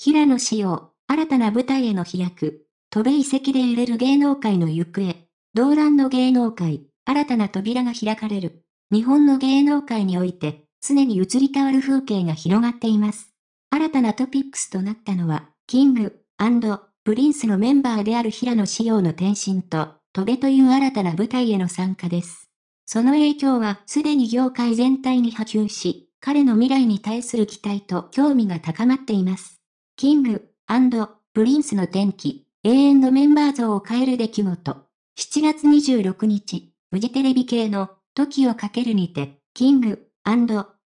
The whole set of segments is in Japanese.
平野紫耀、新たな舞台への飛躍。飛べ遺跡で揺れる芸能界の行方。動乱の芸能界、新たな扉が開かれる。日本の芸能界において、常に移り変わる風景が広がっています。新たなトピックスとなったのは、キング、プリンスのメンバーである平野紫耀の転身と、飛べという新たな舞台への参加です。その影響はすでに業界全体に波及し、彼の未来に対する期待と興味が高まっています。キング、プリンスの転機、永遠のメンバー像を変える出来事。7月26日、フジテレビ系の、時をかけるにて、キング、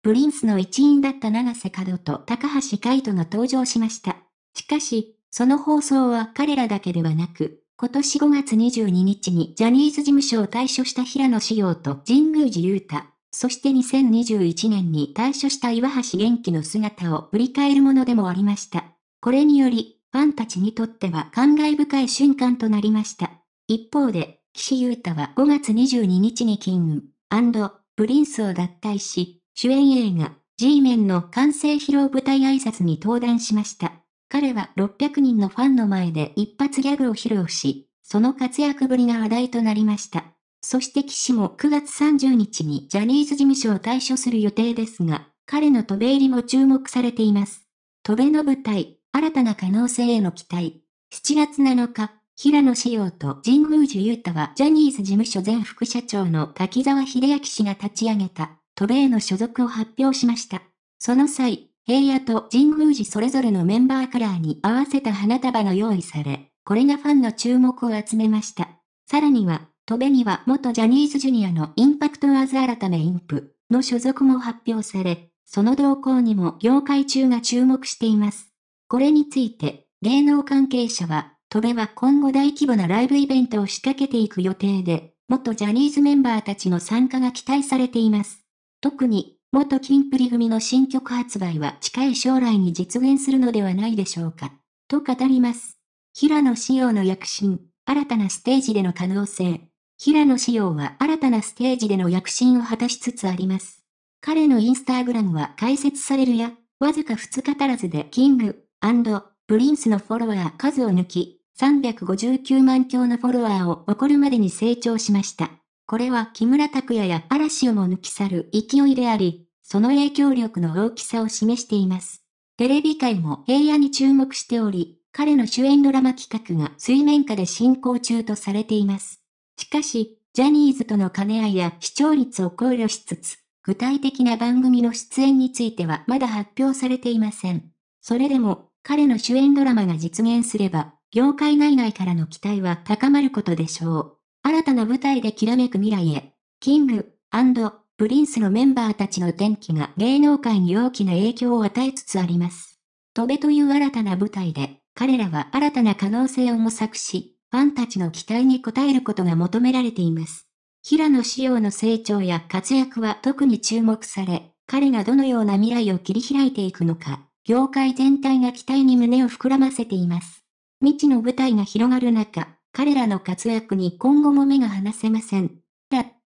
プリンスの一員だった長瀬角と高橋海人が登場しました。しかし、その放送は彼らだけではなく、今年5月22日にジャニーズ事務所を退所した平野志陽と神宮寺勇太、そして2021年に退所した岩橋元気の姿を振り返るものでもありました。これにより、ファンたちにとっては感慨深い瞬間となりました。一方で、岸優太は5月22日に金運プリンスを脱退し、主演映画 G メンの完成披露舞台挨拶に登壇しました。彼は600人のファンの前で一発ギャグを披露し、その活躍ぶりが話題となりました。そして岸も9月30日にジャニーズ事務所を退所する予定ですが、彼の渡米入りも注目されています。渡米の舞台、新たな可能性への期待。7月7日、平野志陽と神宮寺勇太はジャニーズ事務所前副社長の滝沢秀明氏が立ち上げた、渡への所属を発表しました。その際、平野と神宮寺それぞれのメンバーカラーに合わせた花束が用意され、これがファンの注目を集めました。さらには、戸辺には元ジャニーズジュニアのインパクトアーズ改めインプの所属も発表され、その動向にも業界中が注目しています。これについて、芸能関係者は、戸部は今後大規模なライブイベントを仕掛けていく予定で、元ジャニーズメンバーたちの参加が期待されています。特に、元キンプリ組の新曲発売は近い将来に実現するのではないでしょうか。と語ります。平野紫耀の躍進、新たなステージでの可能性。平野紫耀は新たなステージでの躍進を果たしつつあります。彼のインスタグラムは開設されるや、わずか2日足らずでキング、プリンスのフォロワー数を抜き、359万強のフォロワーを誇るまでに成長しました。これは木村拓哉や嵐をも抜き去る勢いであり、その影響力の大きさを示しています。テレビ界も平野に注目しており、彼の主演ドラマ企画が水面下で進行中とされています。しかし、ジャニーズとの兼ね合いや視聴率を考慮しつつ、具体的な番組の出演についてはまだ発表されていません。それでも、彼の主演ドラマが実現すれば、業界内外からの期待は高まることでしょう。新たな舞台できらめく未来へ、キング、プリンスのメンバーたちの転機が芸能界に大きな影響を与えつつあります。飛べという新たな舞台で、彼らは新たな可能性を模索し、ファンたちの期待に応えることが求められています。平野紫耀の成長や活躍は特に注目され、彼がどのような未来を切り開いていくのか、業界全体が期待に胸を膨らませています。未知の舞台が広がる中、彼らの活躍に今後も目が離せません。